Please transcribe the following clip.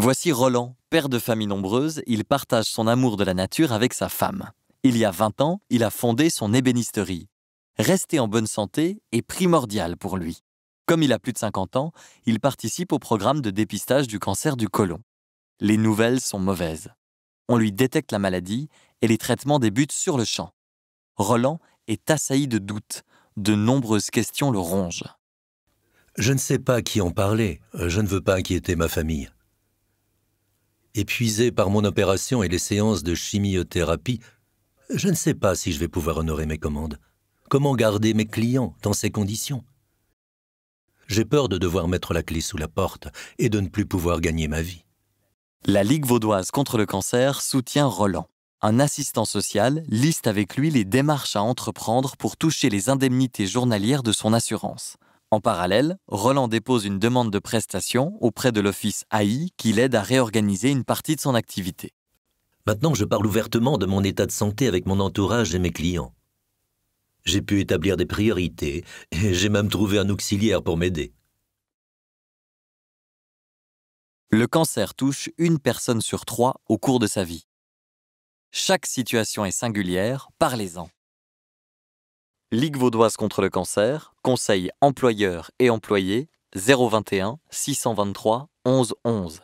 Voici Roland, père de famille nombreuse, il partage son amour de la nature avec sa femme. Il y a 20 ans, il a fondé son ébénisterie. Rester en bonne santé est primordial pour lui. Comme il a plus de 50 ans, il participe au programme de dépistage du cancer du côlon. Les nouvelles sont mauvaises. On lui détecte la maladie et les traitements débutent sur le champ. Roland est assailli de doutes. De nombreuses questions le rongent. Je ne sais pas qui en parler. Je ne veux pas inquiéter ma famille. Épuisé par mon opération et les séances de chimiothérapie, je ne sais pas si je vais pouvoir honorer mes commandes. Comment garder mes clients dans ces conditions J'ai peur de devoir mettre la clé sous la porte et de ne plus pouvoir gagner ma vie. La Ligue vaudoise contre le cancer soutient Roland. Un assistant social liste avec lui les démarches à entreprendre pour toucher les indemnités journalières de son assurance. En parallèle, Roland dépose une demande de prestation auprès de l'office AI qui l'aide à réorganiser une partie de son activité. Maintenant, je parle ouvertement de mon état de santé avec mon entourage et mes clients. J'ai pu établir des priorités et j'ai même trouvé un auxiliaire pour m'aider. Le cancer touche une personne sur trois au cours de sa vie. Chaque situation est singulière, parlez-en. Ligue vaudoise contre le cancer, conseil employeur et employé 021 623 11 11.